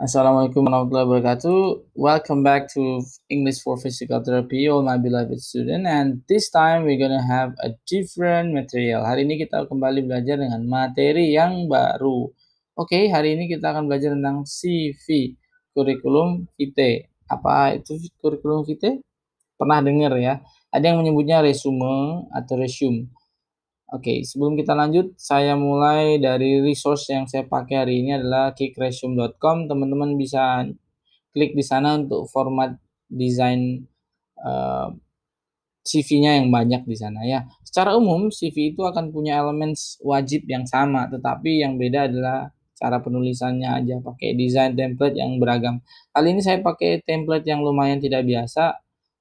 Assalamualaikum warahmatullahi wabarakatuh. Welcome back to English for Physical Therapy, all my beloved student. And this time we're gonna have a different material. Hari ini kita kembali belajar dengan materi yang baru. Oke, okay, hari ini kita akan belajar tentang CV, kurikulum vitae. Apa itu kurikulum vitae? Pernah dengar ya? Ada yang menyebutnya resume atau resume. Oke, okay, sebelum kita lanjut, saya mulai dari resource yang saya pakai hari ini adalah kickresume.com. Teman-teman bisa klik di sana untuk format desain uh, eh, CV-nya yang banyak di sana ya. Secara umum, CV itu akan punya elemen wajib yang sama, tetapi yang beda adalah cara penulisannya aja pakai desain template yang beragam. Kali ini saya pakai template yang lumayan tidak biasa,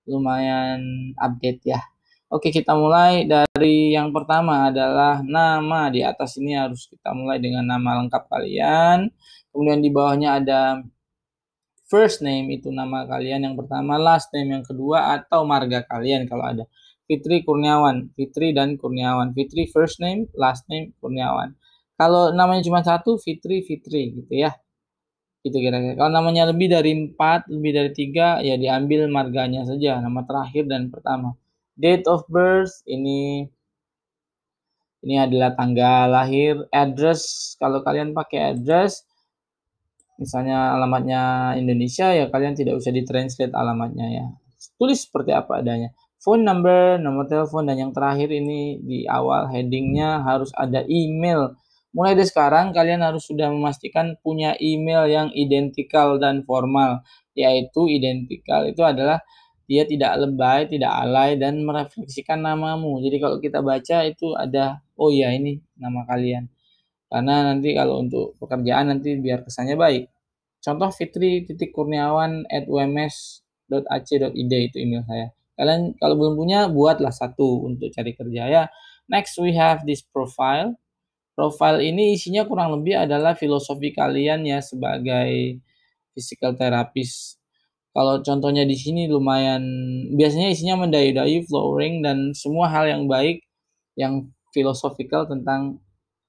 lumayan update ya Oke, kita mulai dari yang pertama adalah nama. Di atas ini harus kita mulai dengan nama lengkap kalian. Kemudian di bawahnya ada first name itu nama kalian yang pertama, last name yang kedua atau marga kalian kalau ada. Fitri Kurniawan, Fitri dan Kurniawan. Fitri first name, last name Kurniawan. Kalau namanya cuma satu, Fitri, Fitri gitu ya. Gitu kira-kira. Kalau namanya lebih dari empat, lebih dari tiga, ya diambil marganya saja, nama terakhir dan pertama. Date of birth ini ini adalah tanggal lahir, address kalau kalian pakai address misalnya alamatnya Indonesia ya kalian tidak usah ditranslate alamatnya ya. Tulis seperti apa adanya. Phone number, nomor telepon dan yang terakhir ini di awal headingnya harus ada email. Mulai dari sekarang kalian harus sudah memastikan punya email yang identikal dan formal, yaitu identikal itu adalah dia tidak lebay, tidak alay dan merefleksikan namamu. Jadi kalau kita baca itu ada oh ya ini nama kalian. Karena nanti kalau untuk pekerjaan nanti biar kesannya baik. Contoh Fitri titik Kurniawan at wms.ac.id itu email saya. Kalian kalau belum punya buatlah satu untuk cari kerja ya. Next we have this profile. Profile ini isinya kurang lebih adalah filosofi kalian ya sebagai physical therapist kalau contohnya di sini lumayan biasanya isinya mendayu-dayu, flowering dan semua hal yang baik yang philosophical tentang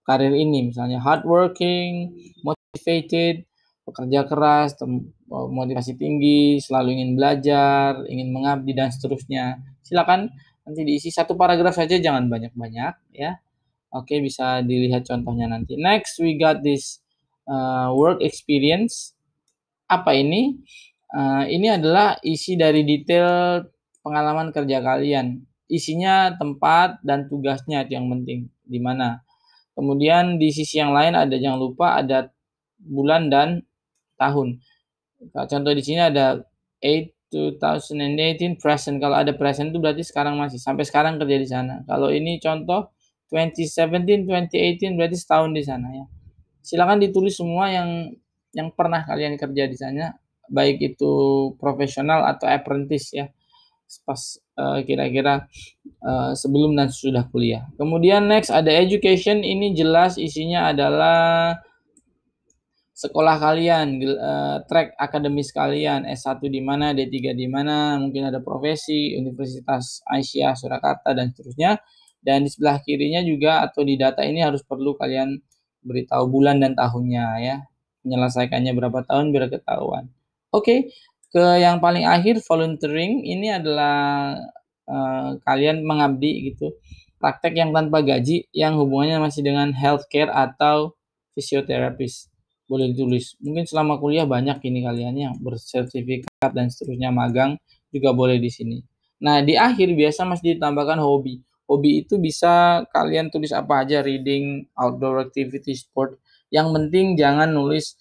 karir ini misalnya hardworking, motivated, pekerja keras, eh, motivasi tinggi, selalu ingin belajar, ingin mengabdi dan seterusnya. Silakan nanti diisi satu paragraf saja jangan banyak-banyak ya. Oke, bisa dilihat contohnya nanti. Next we got this uh, work experience. Apa ini? Eh, ini adalah isi dari detail pengalaman kerja kalian. Isinya tempat dan tugasnya itu yang penting di mana. Kemudian di sisi yang lain ada jangan lupa ada bulan dan tahun. Contoh di sini ada 8 2018 present. Kalau ada present itu berarti sekarang masih sampai sekarang kerja di sana. Kalau ini contoh 2017 2018 berarti setahun di sana ya. Silakan ditulis semua yang yang pernah kalian kerja di sana baik itu profesional atau apprentice ya pas kira eh, kira-kira uh, sebelum dan sudah kuliah. Kemudian next ada education ini jelas isinya adalah sekolah kalian, uh, track akademis kalian, S1 di mana, D3 di mana, mungkin ada profesi, Universitas Aisyah Surakarta dan seterusnya. Dan di sebelah kirinya juga atau di data ini harus perlu kalian beritahu bulan dan tahunnya ya. Menyelesaikannya berapa tahun biar ketahuan. Oke, ke yang paling akhir volunteering ini adalah uh, kalian mengabdi gitu. Praktek yang tanpa gaji yang hubungannya masih dengan healthcare atau fisioterapis. Boleh ditulis. Mungkin selama kuliah banyak ini kalian yang bersertifikat dan seterusnya magang juga boleh di sini. Nah, di akhir biasa masih ditambahkan hobi. Hobi itu bisa kalian tulis apa aja, reading, outdoor activity, sport. Yang penting jangan nulis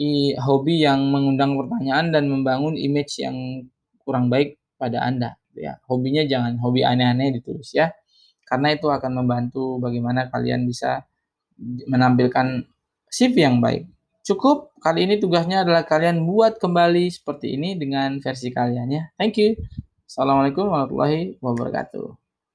i, hobi yang mengundang pertanyaan dan membangun image yang kurang baik pada Anda gitu ya. Hobinya jangan hobi aneh-aneh ditulis ya. Karena itu akan membantu bagaimana kalian bisa menampilkan CV yang baik. Cukup, kali ini tugasnya adalah kalian buat kembali seperti ini dengan versi kalian ya. Thank you. Assalamualaikum warahmatullahi wabarakatuh.